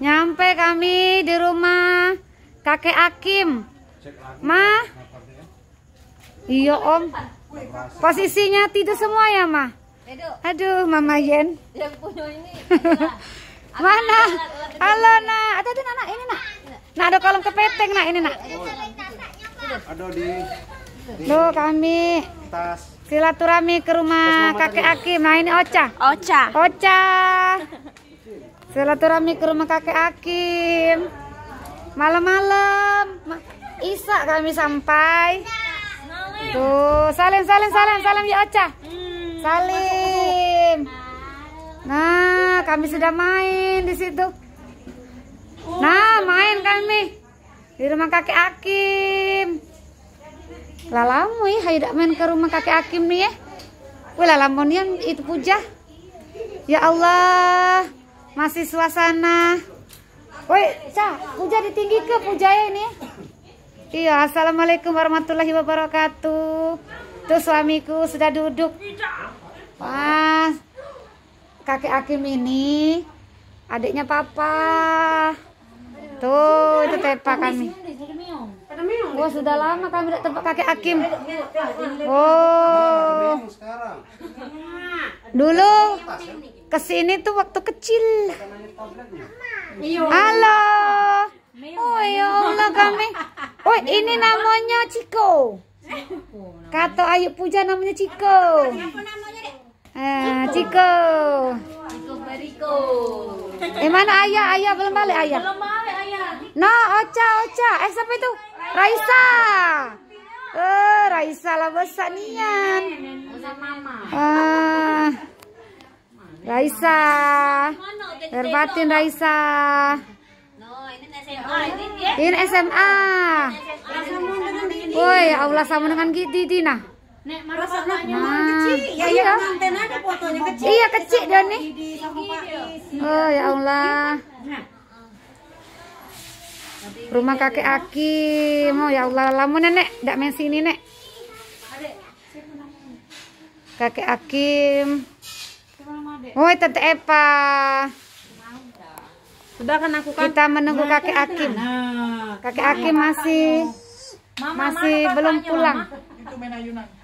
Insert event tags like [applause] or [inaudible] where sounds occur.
Nyampe kami di rumah kakek Akim. Ma? Iya om. Posisinya tidur semua ya ma? Aduh mama Yen. [laughs] Mana? Halo nak. Ada ada nak ini nak. Nah ada kolom kepeting, nak ini nak. Ada di. Lo kami. Tas silaturahmi ke rumah kakek Akim. Nah ini Ocha. Ocha. Ocha. [laughs] Silaturahmi ke rumah kakek Akim. Malam-malam. Isa kami sampai. Tuh, salim, salim, salim, salim ya Ocha. Salim. Nah, kami sudah main di situ. Nah, main kami di rumah kakek Akim. Lalamu ya, hayu main ke rumah kakek Akim nih ya. Wih, yang itu puja. Ya Allah. Masih suasana. Woi, Ca, puja ditinggi ke ya ini. Iya, Assalamualaikum warahmatullahi wabarakatuh. Tuh suamiku sudah duduk. Wah, kakek Akim ini adiknya papa. Tuh, itu tepak kami. Wah, oh, sudah lama kami tidak tempat kakek Akim. Oh. Dulu ya? Kesini tuh waktu kecil. Iya. Halo. Oh ya Allah kami. Oh ini namanya Ciko. Kata Ayu Puja namanya Ciko. Eh, Ciko. Ciko Eh mana ayah? Ayah belum balik ayah. Belum balik ayah. No, Ocha, Ocha. Eh siapa itu? Raisa. Eh, Raisa lah besar nian. Raisa. Herbatin Raisa. Ini SMA. Woi, Allah sama dengan Giti Tina. Nek marah nah, kecil. Ya, iya. iya, iya. fotonya kecil. Iya, kecil dia nih. Iya. Oh, ya Allah. Rumah kakek Aki. Mau oh, ya Allah, lamun nenek ndak main sini, Nek. Kakek Akim. Iya. Woi Tante Epa. Sudah kan aku kan? Kita menunggu nah, kakek Akim. Kan? Nah. Kakek Akim masih masih belum pulang. Itu